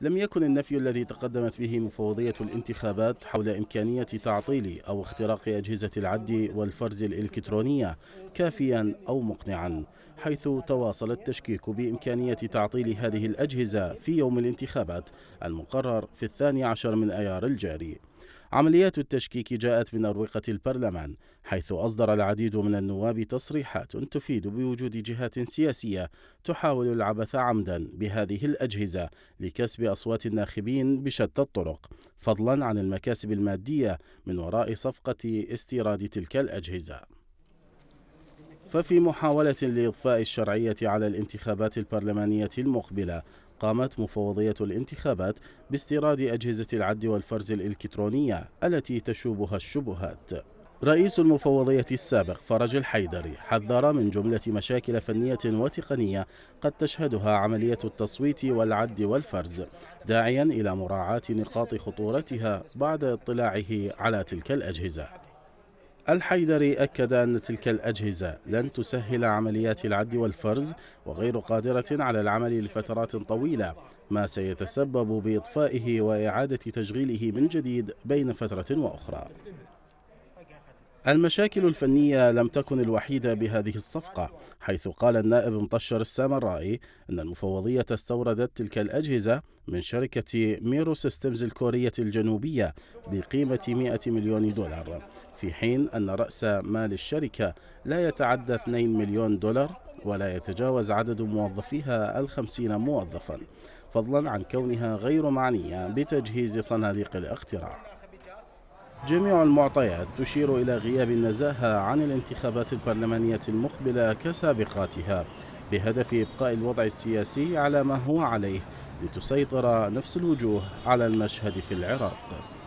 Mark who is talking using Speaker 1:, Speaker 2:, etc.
Speaker 1: لم يكن النفي الذي تقدمت به مفوضية الانتخابات حول إمكانية تعطيل أو اختراق أجهزة العد والفرز الإلكترونية كافيا أو مقنعا حيث تواصل التشكيك بإمكانية تعطيل هذه الأجهزة في يوم الانتخابات المقرر في الثاني عشر من أيار الجاري عمليات التشكيك جاءت من أروقة البرلمان حيث أصدر العديد من النواب تصريحات تفيد بوجود جهات سياسية تحاول العبث عمدا بهذه الأجهزة لكسب أصوات الناخبين بشتى الطرق فضلا عن المكاسب المادية من وراء صفقة استيراد تلك الأجهزة ففي محاولة لإضفاء الشرعية على الانتخابات البرلمانية المقبلة قامت مفوضية الانتخابات باستيراد أجهزة العد والفرز الإلكترونية التي تشوبها الشبهات رئيس المفوضية السابق فرج الحيدري حذر من جملة مشاكل فنية وتقنية قد تشهدها عملية التصويت والعد والفرز داعيا إلى مراعاة نقاط خطورتها بعد اطلاعه على تلك الأجهزة الحيدري أكد أن تلك الأجهزة لن تسهل عمليات العد والفرز وغير قادرة على العمل لفترات طويلة ما سيتسبب بإطفائه وإعادة تشغيله من جديد بين فترة وأخرى المشاكل الفنية لم تكن الوحيدة بهذه الصفقة حيث قال النائب مطشر السامرائي أن المفوضية استوردت تلك الأجهزة من شركة ميرو سيستمز الكورية الجنوبية بقيمة 100 مليون دولار في حين أن رأس مال الشركة لا يتعدى 2 مليون دولار ولا يتجاوز عدد موظفيها الخمسين موظفا فضلا عن كونها غير معنية بتجهيز صناديق الاختراع جميع المعطيات تشير إلى غياب النزاهة عن الانتخابات البرلمانية المقبلة كسابقاتها بهدف إبقاء الوضع السياسي على ما هو عليه لتسيطر نفس الوجوه على المشهد في العراق